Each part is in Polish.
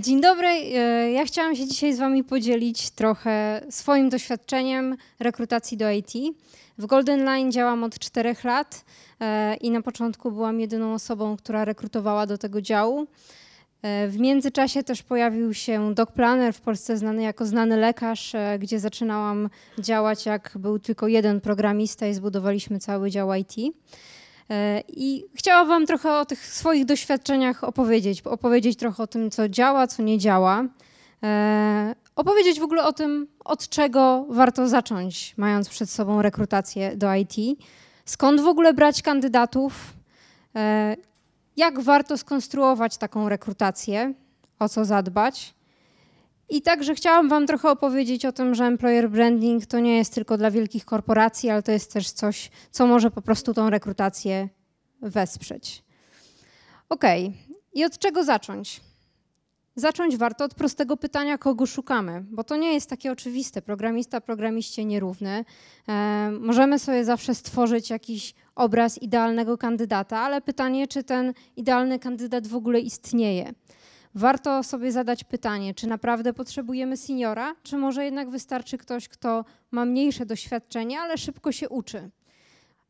Dzień dobry. E, ja chciałam się dzisiaj z Wami podzielić trochę swoim doświadczeniem rekrutacji do IT. W Golden Line działam od czterech lat e, i na początku byłam jedyną osobą, która rekrutowała do tego działu. E, w międzyczasie też pojawił się Doc Planner w Polsce znany jako znany lekarz, gdzie zaczynałam działać jak był tylko jeden programista i zbudowaliśmy cały dział IT. E, I chciałam Wam trochę o tych swoich doświadczeniach opowiedzieć, opowiedzieć trochę o tym, co działa, co nie działa, e, opowiedzieć w ogóle o tym, od czego warto zacząć, mając przed sobą rekrutację do IT, skąd w ogóle brać kandydatów, e, jak warto skonstruować taką rekrutację, o co zadbać. I także chciałam Wam trochę opowiedzieć o tym, że employer branding to nie jest tylko dla wielkich korporacji, ale to jest też coś, co może po prostu tą rekrutację wesprzeć. OK, i od czego zacząć? Zacząć warto od prostego pytania, kogo szukamy, bo to nie jest takie oczywiste. Programista, programiście nierówny. E, możemy sobie zawsze stworzyć jakiś obraz idealnego kandydata, ale pytanie, czy ten idealny kandydat w ogóle istnieje warto sobie zadać pytanie, czy naprawdę potrzebujemy seniora, czy może jednak wystarczy ktoś, kto ma mniejsze doświadczenie, ale szybko się uczy.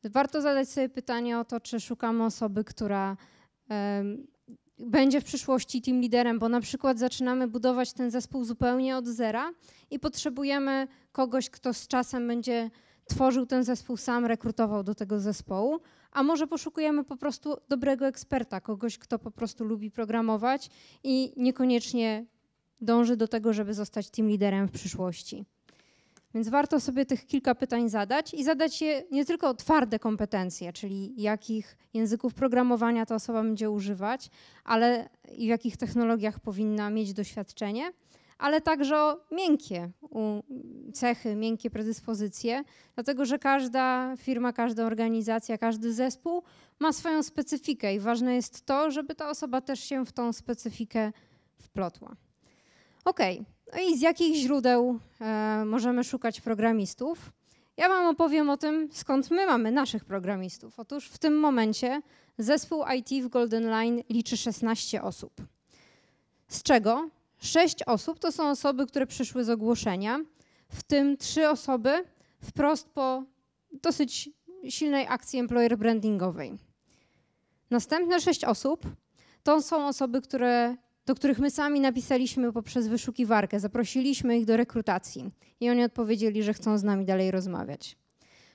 Warto zadać sobie pytanie o to, czy szukamy osoby, która y, będzie w przyszłości team liderem, bo na przykład zaczynamy budować ten zespół zupełnie od zera i potrzebujemy kogoś, kto z czasem będzie tworzył ten zespół sam, rekrutował do tego zespołu, a może poszukujemy po prostu dobrego eksperta, kogoś, kto po prostu lubi programować i niekoniecznie dąży do tego, żeby zostać team liderem w przyszłości. Więc warto sobie tych kilka pytań zadać i zadać je nie tylko o twarde kompetencje, czyli jakich języków programowania ta osoba będzie używać, ale i w jakich technologiach powinna mieć doświadczenie, ale także o miękkie cechy, miękkie predyspozycje, dlatego że każda firma, każda organizacja, każdy zespół ma swoją specyfikę i ważne jest to, żeby ta osoba też się w tą specyfikę wplotła. Ok, no i z jakich źródeł e, możemy szukać programistów? Ja Wam opowiem o tym, skąd my mamy naszych programistów. Otóż w tym momencie zespół IT w Golden Line liczy 16 osób, z czego Sześć osób to są osoby, które przyszły z ogłoszenia, w tym trzy osoby wprost po dosyć silnej akcji employer brandingowej. Następne sześć osób to są osoby, które, do których my sami napisaliśmy poprzez wyszukiwarkę, zaprosiliśmy ich do rekrutacji i oni odpowiedzieli, że chcą z nami dalej rozmawiać.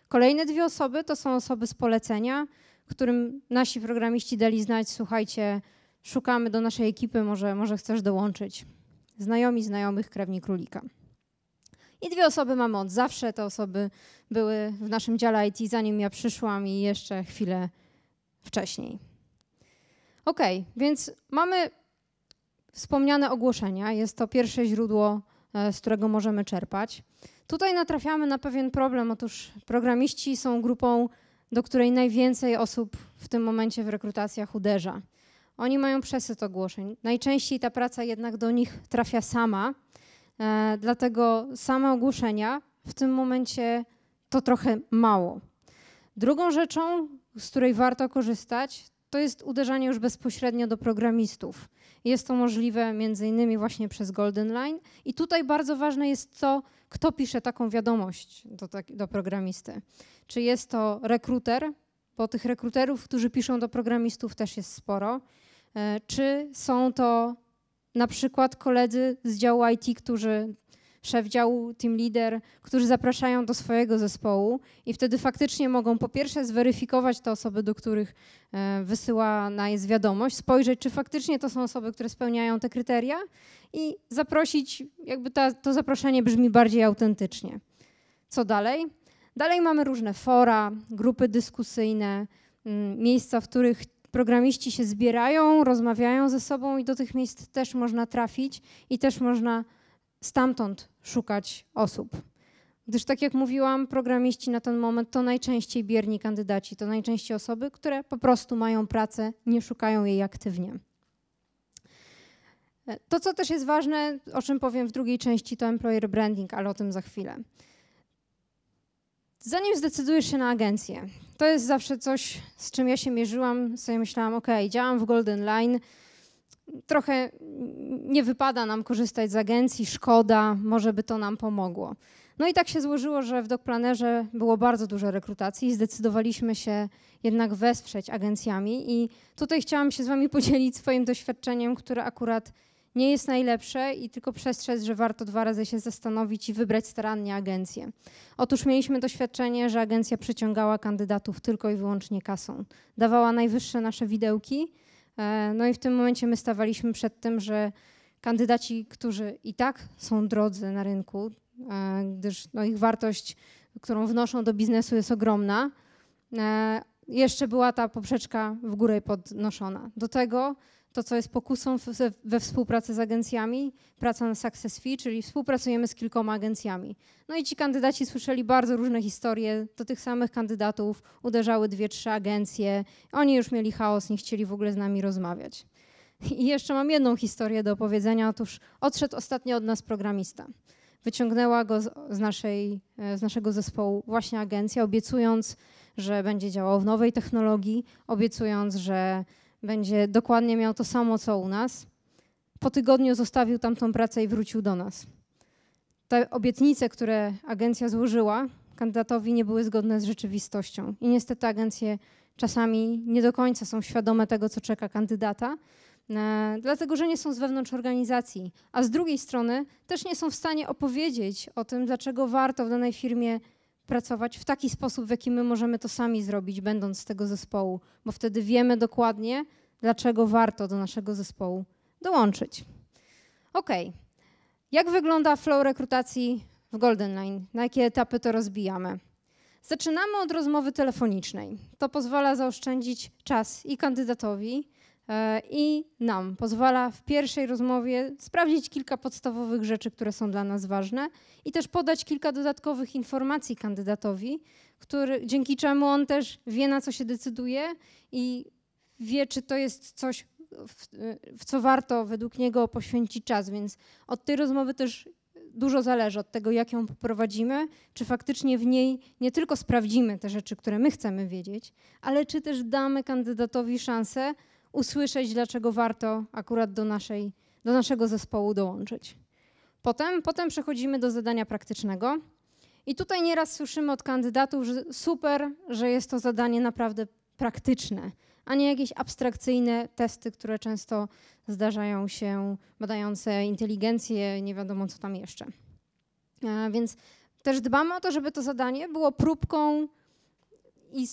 Kolejne dwie osoby to są osoby z polecenia, którym nasi programiści dali znać, słuchajcie, szukamy do naszej ekipy, może, może chcesz dołączyć znajomi znajomych krewni królika. I dwie osoby mamy od zawsze. Te osoby były w naszym dziale IT, zanim ja przyszłam i jeszcze chwilę wcześniej. Ok, więc mamy wspomniane ogłoszenia. Jest to pierwsze źródło, e, z którego możemy czerpać. Tutaj natrafiamy na pewien problem. Otóż programiści są grupą, do której najwięcej osób w tym momencie w rekrutacjach uderza. Oni mają przesyt ogłoszeń. Najczęściej ta praca jednak do nich trafia sama, e, dlatego same ogłoszenia w tym momencie to trochę mało. Drugą rzeczą, z której warto korzystać, to jest uderzanie już bezpośrednio do programistów. Jest to możliwe między innymi właśnie przez Golden Line i tutaj bardzo ważne jest to, kto pisze taką wiadomość do, tak, do programisty. Czy jest to rekruter, bo tych rekruterów, którzy piszą do programistów też jest sporo. E, czy są to na przykład koledzy z działu IT, którzy szef działu, team leader, którzy zapraszają do swojego zespołu i wtedy faktycznie mogą po pierwsze zweryfikować te osoby, do których e, wysyłana jest wiadomość, spojrzeć, czy faktycznie to są osoby, które spełniają te kryteria i zaprosić, jakby ta, to zaproszenie brzmi bardziej autentycznie. Co dalej? Dalej mamy różne fora, grupy dyskusyjne, mm, miejsca, w których programiści się zbierają, rozmawiają ze sobą i do tych miejsc też można trafić i też można stamtąd szukać osób. Gdyż tak jak mówiłam, programiści na ten moment to najczęściej bierni kandydaci, to najczęściej osoby, które po prostu mają pracę, nie szukają jej aktywnie. E, to, co też jest ważne, o czym powiem w drugiej części, to employer branding, ale o tym za chwilę. Zanim zdecydujesz się na agencję, to jest zawsze coś, z czym ja się mierzyłam, sobie myślałam, ok, działam w Golden Line, trochę nie wypada nam korzystać z agencji, szkoda, może by to nam pomogło. No i tak się złożyło, że w DocPlanerze było bardzo dużo rekrutacji i zdecydowaliśmy się jednak wesprzeć agencjami i tutaj chciałam się z wami podzielić swoim doświadczeniem, które akurat nie jest najlepsze i tylko przestrzec, że warto dwa razy się zastanowić i wybrać starannie agencję. Otóż mieliśmy doświadczenie, że agencja przyciągała kandydatów tylko i wyłącznie kasą. Dawała najwyższe nasze widełki, e, no i w tym momencie my stawaliśmy przed tym, że kandydaci, którzy i tak są drodzy na rynku, e, gdyż no ich wartość, którą wnoszą do biznesu jest ogromna, e, jeszcze była ta poprzeczka w górę podnoszona. Do tego to, co jest pokusą we współpracy z agencjami, praca na Success Fee, czyli współpracujemy z kilkoma agencjami. No i ci kandydaci słyszeli bardzo różne historie, do tych samych kandydatów uderzały dwie, trzy agencje, oni już mieli chaos, nie chcieli w ogóle z nami rozmawiać. I jeszcze mam jedną historię do opowiedzenia, otóż odszedł ostatnio od nas programista. Wyciągnęła go z, naszej, e, z naszego zespołu właśnie agencja, obiecując, że będzie działał w nowej technologii, obiecując, że będzie dokładnie miał to samo co u nas. Po tygodniu zostawił tamtą pracę i wrócił do nas. Te obietnice, które agencja złożyła kandydatowi, nie były zgodne z rzeczywistością. I niestety agencje czasami nie do końca są świadome tego, co czeka kandydata, e, dlatego że nie są z wewnątrz organizacji, a z drugiej strony też nie są w stanie opowiedzieć o tym, dlaczego warto w danej firmie pracować w taki sposób, w jaki my możemy to sami zrobić, będąc z tego zespołu, bo wtedy wiemy dokładnie, dlaczego warto do naszego zespołu dołączyć. Ok, jak wygląda flow rekrutacji w Golden Line? Na jakie etapy to rozbijamy? Zaczynamy od rozmowy telefonicznej. To pozwala zaoszczędzić czas i kandydatowi, E, i nam pozwala w pierwszej rozmowie sprawdzić kilka podstawowych rzeczy, które są dla nas ważne i też podać kilka dodatkowych informacji kandydatowi, który, dzięki czemu on też wie, na co się decyduje i wie, czy to jest coś, w, w co warto według niego poświęcić czas. Więc od tej rozmowy też dużo zależy od tego, jak ją poprowadzimy, czy faktycznie w niej nie tylko sprawdzimy te rzeczy, które my chcemy wiedzieć, ale czy też damy kandydatowi szansę usłyszeć, dlaczego warto akurat do, naszej, do naszego zespołu dołączyć. Potem, potem przechodzimy do zadania praktycznego. I tutaj nieraz słyszymy od kandydatów, że super, że jest to zadanie naprawdę praktyczne, a nie jakieś abstrakcyjne testy, które często zdarzają się, badające inteligencję, nie wiadomo co tam jeszcze. E, więc też dbamy o to, żeby to zadanie było próbką i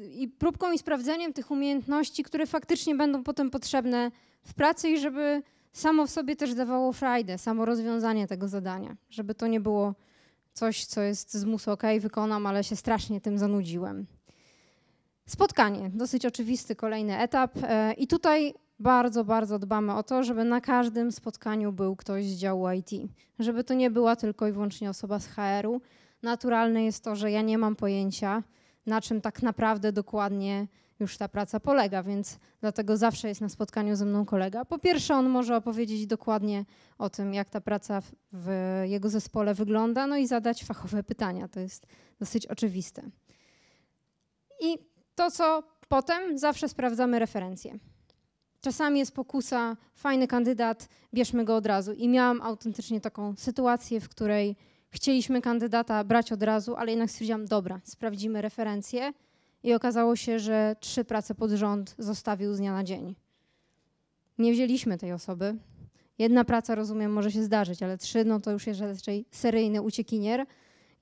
i próbką i sprawdzeniem tych umiejętności, które faktycznie będą potem potrzebne w pracy i żeby samo w sobie też dawało frajdę, samo rozwiązanie tego zadania, żeby to nie było coś, co jest z ok, wykonam, ale się strasznie tym zanudziłem. Spotkanie, dosyć oczywisty kolejny etap e, i tutaj bardzo, bardzo dbamy o to, żeby na każdym spotkaniu był ktoś z działu IT, żeby to nie była tylko i wyłącznie osoba z HR-u. Naturalne jest to, że ja nie mam pojęcia, na czym tak naprawdę dokładnie już ta praca polega, więc dlatego zawsze jest na spotkaniu ze mną kolega. Po pierwsze, on może opowiedzieć dokładnie o tym, jak ta praca w jego zespole wygląda, no i zadać fachowe pytania. To jest dosyć oczywiste. I to, co potem, zawsze sprawdzamy referencje. Czasami jest pokusa, fajny kandydat, bierzmy go od razu. I miałam autentycznie taką sytuację, w której Chcieliśmy kandydata brać od razu, ale jednak stwierdziłam, dobra, sprawdzimy referencje i okazało się, że trzy prace pod rząd zostawił z dnia na dzień. Nie wzięliśmy tej osoby. Jedna praca, rozumiem, może się zdarzyć, ale trzy, no to już jest raczej seryjny uciekinier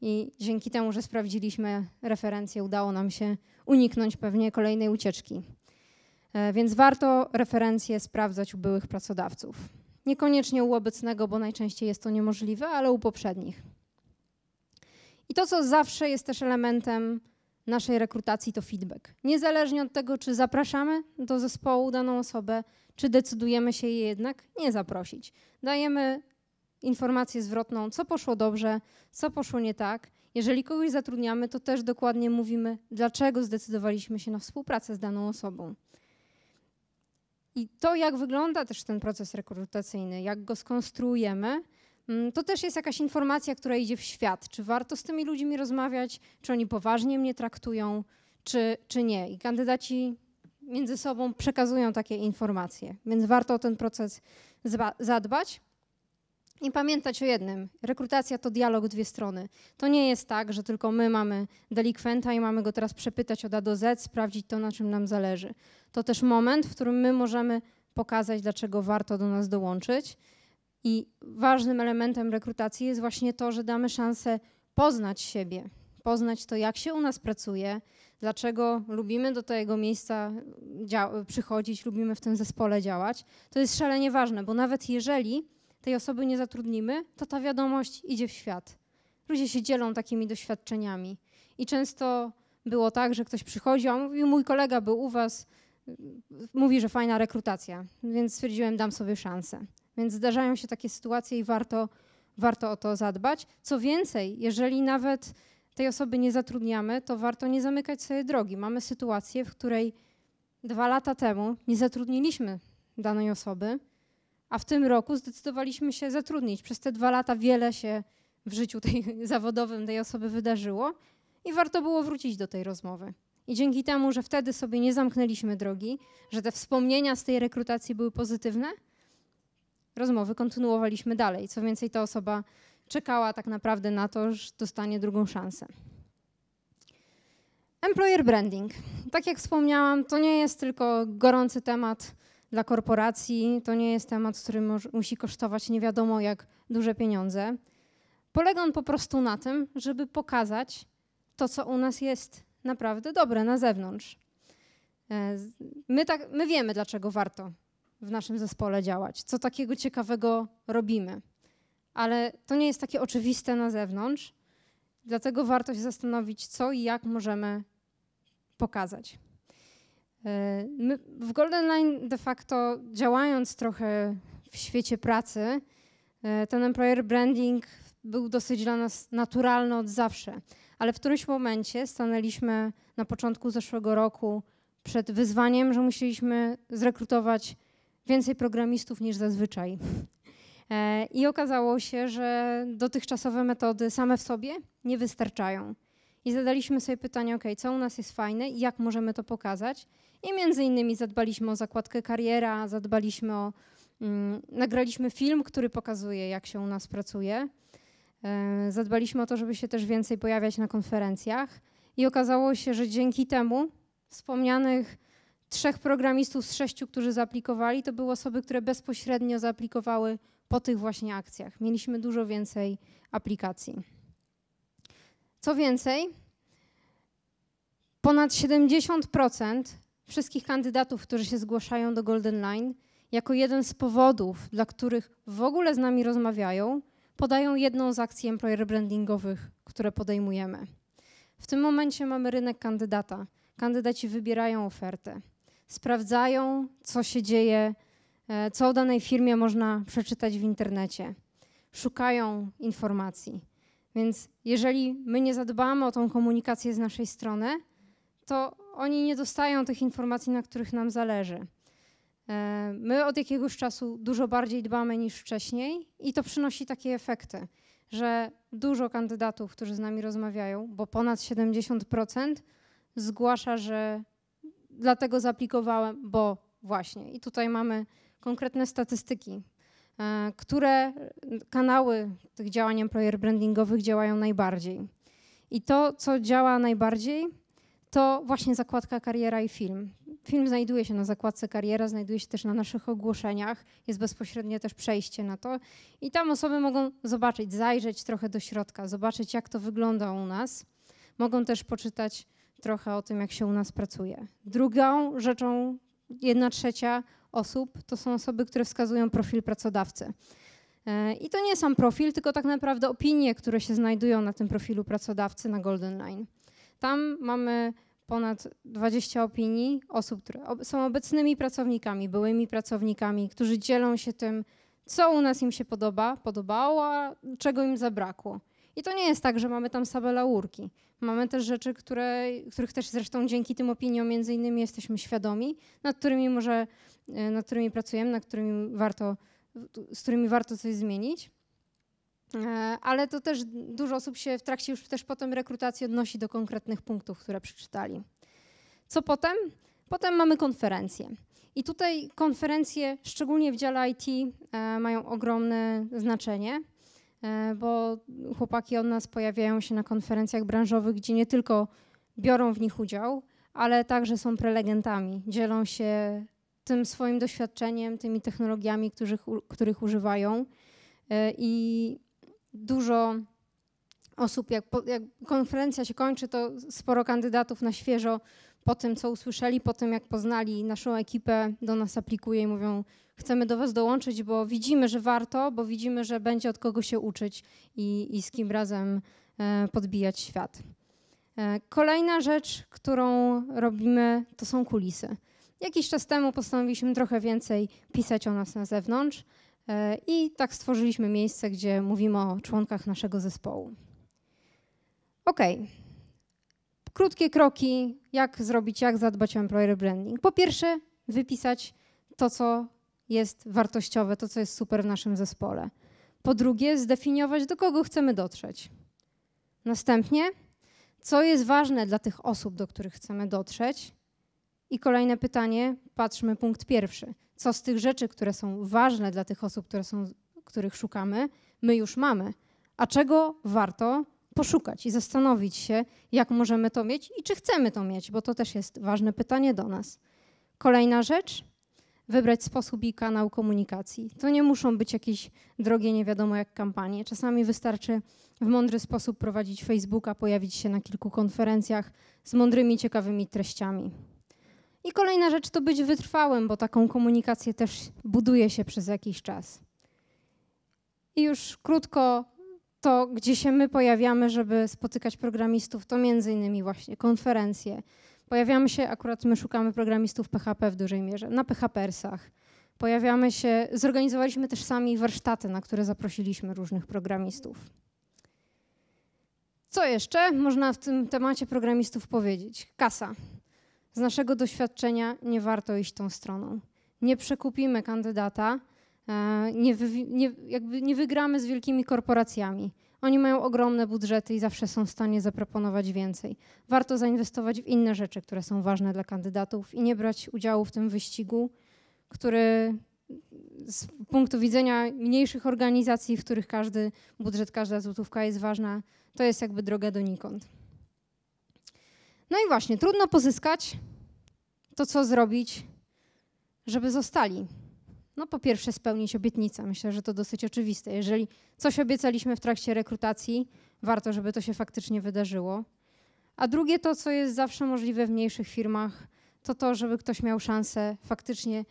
i dzięki temu, że sprawdziliśmy referencje, udało nam się uniknąć pewnie kolejnej ucieczki. E, więc warto referencje sprawdzać u byłych pracodawców. Niekoniecznie u obecnego, bo najczęściej jest to niemożliwe, ale u poprzednich. I to, co zawsze jest też elementem naszej rekrutacji, to feedback. Niezależnie od tego, czy zapraszamy do zespołu daną osobę, czy decydujemy się jej jednak nie zaprosić. Dajemy informację zwrotną, co poszło dobrze, co poszło nie tak. Jeżeli kogoś zatrudniamy, to też dokładnie mówimy, dlaczego zdecydowaliśmy się na współpracę z daną osobą. I to, jak wygląda też ten proces rekrutacyjny, jak go skonstruujemy, Mm, to też jest jakaś informacja, która idzie w świat. Czy warto z tymi ludźmi rozmawiać, czy oni poważnie mnie traktują, czy, czy nie. I kandydaci między sobą przekazują takie informacje, więc warto o ten proces zadbać. I pamiętać o jednym: rekrutacja to dialog dwie strony. To nie jest tak, że tylko my mamy delikwenta i mamy go teraz przepytać od A do Z, sprawdzić to, na czym nam zależy. To też moment, w którym my możemy pokazać, dlaczego warto do nas dołączyć i ważnym elementem rekrutacji jest właśnie to, że damy szansę poznać siebie, poznać to, jak się u nas pracuje, dlaczego lubimy do tego miejsca przychodzić, lubimy w tym zespole działać. To jest szalenie ważne, bo nawet jeżeli tej osoby nie zatrudnimy, to ta wiadomość idzie w świat. Ludzie się dzielą takimi doświadczeniami. I często było tak, że ktoś przychodził, a mówił, mój kolega był u was, mówi, że fajna rekrutacja, więc stwierdziłem, dam sobie szansę. Więc zdarzają się takie sytuacje i warto, warto o to zadbać. Co więcej, jeżeli nawet tej osoby nie zatrudniamy, to warto nie zamykać sobie drogi. Mamy sytuację, w której dwa lata temu nie zatrudniliśmy danej osoby, a w tym roku zdecydowaliśmy się zatrudnić. Przez te dwa lata wiele się w życiu tej, zawodowym tej osoby wydarzyło i warto było wrócić do tej rozmowy. I dzięki temu, że wtedy sobie nie zamknęliśmy drogi, że te wspomnienia z tej rekrutacji były pozytywne, rozmowy kontynuowaliśmy dalej. Co więcej, ta osoba czekała tak naprawdę na to, że dostanie drugą szansę. Employer branding. Tak jak wspomniałam, to nie jest tylko gorący temat dla korporacji, to nie jest temat, który musi kosztować nie wiadomo jak duże pieniądze. Polega on po prostu na tym, żeby pokazać to, co u nas jest naprawdę dobre na zewnątrz. E, my, tak, my wiemy, dlaczego warto w naszym zespole działać, co takiego ciekawego robimy. Ale to nie jest takie oczywiste na zewnątrz, dlatego warto się zastanowić, co i jak możemy pokazać. E, my w Golden Line de facto działając trochę w świecie pracy, e, ten employer branding był dosyć dla nas naturalny od zawsze, ale w którymś momencie stanęliśmy na początku zeszłego roku przed wyzwaniem, że musieliśmy zrekrutować więcej programistów niż zazwyczaj. E, I okazało się, że dotychczasowe metody same w sobie nie wystarczają. I zadaliśmy sobie pytanie, ok, co u nas jest fajne i jak możemy to pokazać. I między innymi zadbaliśmy o zakładkę kariera, zadbaliśmy o, mm, nagraliśmy film, który pokazuje, jak się u nas pracuje. Yy, zadbaliśmy o to, żeby się też więcej pojawiać na konferencjach. I okazało się, że dzięki temu wspomnianych trzech programistów z sześciu, którzy zaaplikowali, to były osoby, które bezpośrednio zaaplikowały po tych właśnie akcjach. Mieliśmy dużo więcej aplikacji. Co więcej, ponad 70% wszystkich kandydatów, którzy się zgłaszają do Golden Line, jako jeden z powodów, dla których w ogóle z nami rozmawiają, podają jedną z akcji employer brandingowych, które podejmujemy. W tym momencie mamy rynek kandydata. Kandydaci wybierają ofertę sprawdzają, co się dzieje, e, co o danej firmie można przeczytać w internecie. Szukają informacji. Więc jeżeli my nie zadbamy o tą komunikację z naszej strony, to oni nie dostają tych informacji, na których nam zależy. E, my od jakiegoś czasu dużo bardziej dbamy niż wcześniej i to przynosi takie efekty, że dużo kandydatów, którzy z nami rozmawiają, bo ponad 70%, zgłasza, że dlatego zaplikowałem, bo właśnie. I tutaj mamy konkretne statystyki, e, które kanały tych działań employer brandingowych działają najbardziej. I to, co działa najbardziej, to właśnie zakładka kariera i film. Film znajduje się na zakładce kariera, znajduje się też na naszych ogłoszeniach, jest bezpośrednie też przejście na to. I tam osoby mogą zobaczyć, zajrzeć trochę do środka, zobaczyć, jak to wygląda u nas. Mogą też poczytać trochę o tym, jak się u nas pracuje. Drugą rzeczą, jedna trzecia osób to są osoby, które wskazują profil pracodawcy. E, I to nie sam profil, tylko tak naprawdę opinie, które się znajdują na tym profilu pracodawcy na Golden Line. Tam mamy ponad 20 opinii osób, które są obecnymi pracownikami, byłymi pracownikami, którzy dzielą się tym, co u nas im się podoba, podobało, a czego im zabrakło. I to nie jest tak, że mamy tam same laurki. Mamy też rzeczy, które, których też zresztą dzięki tym opiniom między innymi jesteśmy świadomi, nad którymi może, e, nad którymi pracujemy, nad którymi warto, z którymi warto coś zmienić. E, ale to też dużo osób się w trakcie już też potem rekrutacji odnosi do konkretnych punktów, które przeczytali. Co potem? Potem mamy konferencje. I tutaj konferencje, szczególnie w dziale IT, e, mają ogromne znaczenie. E, bo chłopaki od nas pojawiają się na konferencjach branżowych, gdzie nie tylko biorą w nich udział, ale także są prelegentami, dzielą się tym swoim doświadczeniem, tymi technologiami, których, których używają. E, I dużo osób, jak, jak konferencja się kończy, to sporo kandydatów na świeżo po tym, co usłyszeli, po tym, jak poznali naszą ekipę, do nas aplikuje i mówią: Chcemy do Was dołączyć, bo widzimy, że warto, bo widzimy, że będzie od kogo się uczyć i, i z kim razem e, podbijać świat. E, kolejna rzecz, którą robimy, to są kulisy. Jakiś czas temu postanowiliśmy trochę więcej pisać o nas na zewnątrz e, i tak stworzyliśmy miejsce, gdzie mówimy o członkach naszego zespołu. Okej. Okay krótkie kroki, jak zrobić, jak zadbać o employer branding. Po pierwsze, wypisać to, co jest wartościowe, to, co jest super w naszym zespole. Po drugie, zdefiniować, do kogo chcemy dotrzeć. Następnie, co jest ważne dla tych osób, do których chcemy dotrzeć. I kolejne pytanie, patrzmy punkt pierwszy. Co z tych rzeczy, które są ważne dla tych osób, które są, których szukamy, my już mamy, a czego warto poszukać i zastanowić się, jak możemy to mieć i czy chcemy to mieć, bo to też jest ważne pytanie do nas. Kolejna rzecz, wybrać sposób i kanał komunikacji. To nie muszą być jakieś drogie, nie wiadomo jak kampanie. Czasami wystarczy w mądry sposób prowadzić Facebooka, pojawić się na kilku konferencjach z mądrymi, ciekawymi treściami. I kolejna rzecz to być wytrwałym, bo taką komunikację też buduje się przez jakiś czas. I już krótko to, gdzie się my pojawiamy, żeby spotykać programistów, to między innymi właśnie konferencje. Pojawiamy się, akurat my szukamy programistów PHP w dużej mierze, na PHPersach. Pojawiamy się, zorganizowaliśmy też sami warsztaty, na które zaprosiliśmy różnych programistów. Co jeszcze można w tym temacie programistów powiedzieć? Kasa. Z naszego doświadczenia nie warto iść tą stroną. Nie przekupimy kandydata, E, nie, nie, jakby nie wygramy z wielkimi korporacjami. Oni mają ogromne budżety i zawsze są w stanie zaproponować więcej. Warto zainwestować w inne rzeczy, które są ważne dla kandydatów i nie brać udziału w tym wyścigu, który z punktu widzenia mniejszych organizacji, w których każdy budżet, każda złotówka jest ważna, to jest jakby droga donikąd. No i właśnie, trudno pozyskać to, co zrobić, żeby zostali. No po pierwsze spełnić obietnicę. Myślę, że to dosyć oczywiste. Jeżeli coś obiecaliśmy w trakcie rekrutacji, warto, żeby to się faktycznie wydarzyło. A drugie to, co jest zawsze możliwe w mniejszych firmach, to to, żeby ktoś miał szansę faktycznie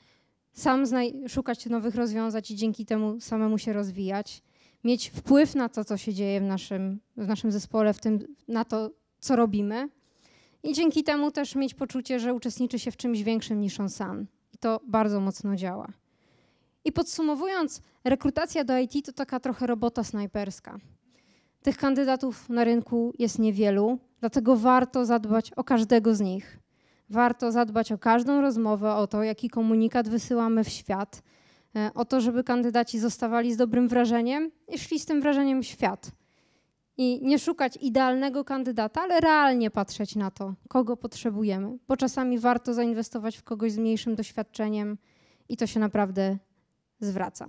sam szukać nowych rozwiązań i dzięki temu samemu się rozwijać, mieć wpływ na to, co się dzieje w naszym, w naszym zespole, w tym na to, co robimy. I dzięki temu też mieć poczucie, że uczestniczy się w czymś większym niż on sam. I to bardzo mocno działa. I podsumowując, rekrutacja do IT to taka trochę robota snajperska. Tych kandydatów na rynku jest niewielu, dlatego warto zadbać o każdego z nich. Warto zadbać o każdą rozmowę, o to, jaki komunikat wysyłamy w świat, e, o to, żeby kandydaci zostawali z dobrym wrażeniem i szli z tym wrażeniem w świat. I nie szukać idealnego kandydata, ale realnie patrzeć na to, kogo potrzebujemy, bo czasami warto zainwestować w kogoś z mniejszym doświadczeniem i to się naprawdę zwraca.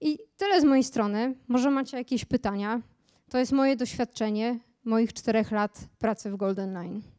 I tyle z mojej strony. Może macie jakieś pytania? To jest moje doświadczenie moich czterech lat pracy w Golden Line.